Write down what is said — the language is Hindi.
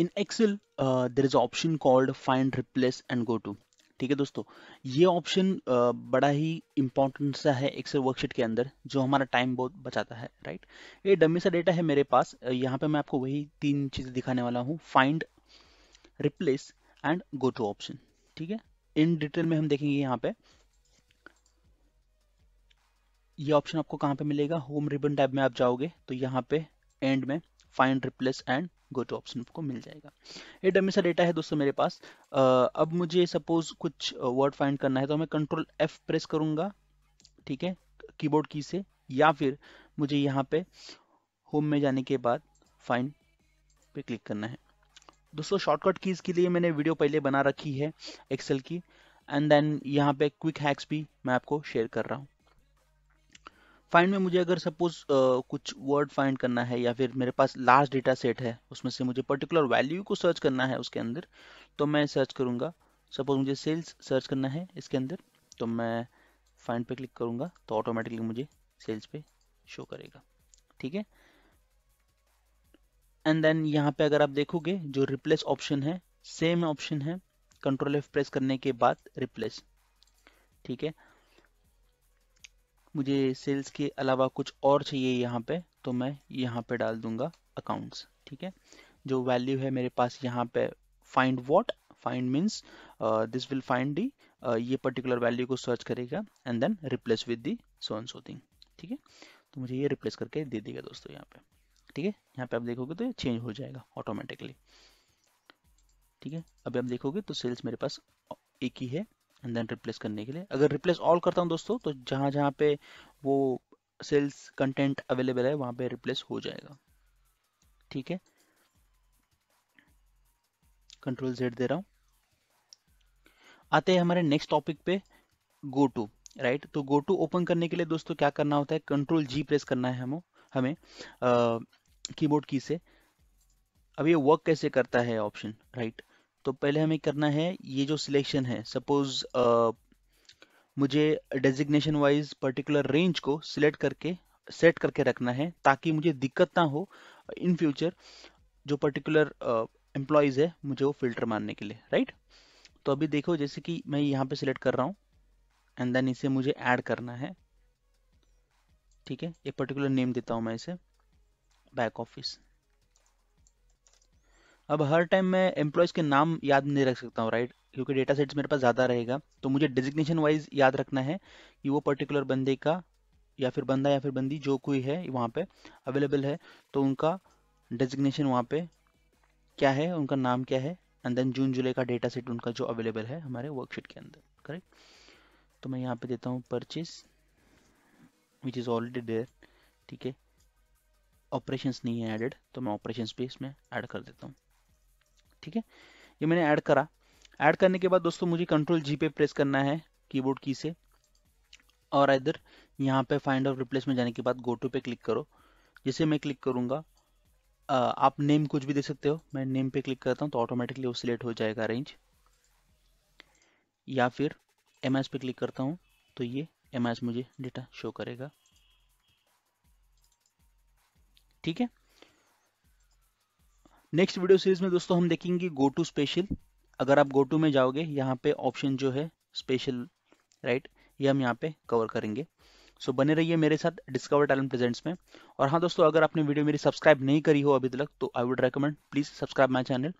in Excel there is option called find replace and go to ठीक है दोस्तों ये ऑप्शन uh, बड़ा ही इंपॉर्टेंट सा है एक्सेल वर्कशीट के अंदर जो हमारा टाइम बहुत बचाता है राइट ये डमी सा डेटा है मेरे पास uh, यहाँ पे मैं आपको वही तीन चीज़ें दिखाने वाला हूँ find replace and go to option ठीक है इन डिटेल में हम देखेंगे यहाँ पे ये ऑप्शन आपको कहाँ पे मिलेगा होम रिबन टैब में आप जाओगे तो यहाँ पे एंड में find replace and go to option आपको मिल जाएगा ये डमी सा डेटा है दोस्तों मेरे पास uh, अब मुझे सपोज कुछ वर्ड फाइंड करना है तो मैं कंट्रोल एफ प्रेस करूंगा ठीक है कीबोर्ड की से या फिर मुझे यहाँ पे होम में जाने के बाद फाइंड पे क्लिक करना है दोस्तों शॉर्टकट कीज़ के लिए मैंने वीडियो पहले बना रखी है एक्सेल की एंड देन यहाँ पे क्विक हैक्स भी मैं आपको शेयर कर रहा हूँ फाइंड में मुझे अगर सपोज uh, कुछ वर्ड फाइंड करना है या फिर मेरे पास लार्ज डेटा सेट है उसमें से मुझे पर्टिकुलर वैल्यू को सर्च करना है उसके अंदर तो मैं सर्च करूंगा सपोज मुझे सेल्स सर्च करना है इसके अंदर तो मैं फाइंड पे क्लिक करूंगा तो ऑटोमेटिकली मुझे सेल्स पे शो करेगा ठीक है एंड देन यहाँ पे अगर आप देखोगे जो रिप्लेस ऑप्शन है सेम ऑप्शन है कंट्रोल एफ प्रेस करने के बाद रिप्लेस ठीक है मुझे सेल्स के अलावा कुछ और चाहिए यहाँ पे तो मैं यहाँ पे डाल दूंगा अकाउंट्स ठीक है जो वैल्यू है मेरे पास यहाँ पे find what find means this will find the ये पर्टिकुलर वैल्यू को सर्च करेगा and then replace with the so and so thing ठीक है तो मुझे ये रिप्लेस करके दे देगा दोस्तों यहाँ पे ठीक है यहाँ पे आप देखोगे तो ये चेंज हो जाएगा ऑटोमेटिकली ठीक है अभी आप देखोगे तो सेल्स मेरे पास एक ही है एंड देन रिप्लेस करने के लिए अगर रिप्लेस ऑल करता हूँ दोस्तों तो जहाँ जहाँ पे वो सेल्स कंटेंट अवेलेबल है वहाँ पे रिप्लेस हो जाएगा ठीक है कंट्रोल जेड दे रहा हूँ आते हैं हमारे नेक्स्ट टॉपिक पे गो टू राइट तो गो टू ओपन करने के लिए दोस्तों क्या करना होता है कंट्रोल जी प्रेस करना है हम हमें कीबोर्ड की से अब ये वर्क कैसे करता है ऑप्शन राइट तो पहले हमें करना है ये जो सिलेक्शन है सपोज मुझे डेजिग्नेशन वाइज पर्टिकुलर रेंज को सिलेक्ट करके सेट करके रखना है ताकि मुझे दिक्कत ना हो इन फ्यूचर जो पर्टिकुलर एम्प्लॉयज़ है मुझे वो फिल्टर मारने के लिए राइट तो अभी देखो जैसे कि मैं यहाँ पे सिलेक्ट कर रहा हूँ एंड देन इसे मुझे ऐड करना है ठीक है एक पर्टिकुलर नेम देता हूँ मैं इसे बैक ऑफिस अब हर टाइम मैं एम्प्लॉयज़ के नाम याद नहीं रख सकता हूँ राइट क्योंकि डेटा सेट्स मेरे पास ज़्यादा रहेगा तो मुझे डिजिग्नेशन वाइज याद रखना है कि वो पर्टिकुलर बंदे का या फिर बंदा या फिर बंदी जो कोई है वहाँ पे अवेलेबल है तो उनका डिजिग्नेशन वहाँ पे क्या है उनका नाम क्या है एंड देन जून जुलाई का डेटा सेट उनका जो अवेलेबल है हमारे वर्कशीट के अंदर करेक्ट तो मैं यहाँ पे देता हूँ purchase which is already there ठीक है ऑपरेशंस नहीं है एडेड तो मैं ऑपरेशंस भी इसमें ऐड कर देता हूँ ठीक है ये मैंने ऐड करा ऐड करने के बाद दोस्तों मुझे कंट्रोल जी पे प्रेस करना है कीबोर्ड की से और इधर यहाँ पे फाइंड ऑफ रिप्लेस में जाने के बाद गो टू पे क्लिक करो जिसे मैं क्लिक करूंगा आप नेम कुछ भी दे सकते हो मैं नेम पे क्लिक करता हूँ तो ऑटोमेटिकली वो सिलेक्ट हो जाएगा रेंज या फिर एम पे क्लिक करता हूँ तो ये एम मुझे डेटा शो करेगा ठीक है नेक्स्ट वीडियो सीरीज में दोस्तों हम देखेंगे गो टू स्पेशल अगर आप गो टू में जाओगे यहाँ पे ऑप्शन जो है स्पेशल राइट ये हम यहाँ पे कवर करेंगे सो so, बने रहिए मेरे साथ डिस्कवर टैलेंट प्रेजेंट्स में और हाँ दोस्तों अगर आपने वीडियो मेरी सब्सक्राइब नहीं करी हो अभी तक तो I would recommend please subscribe my channel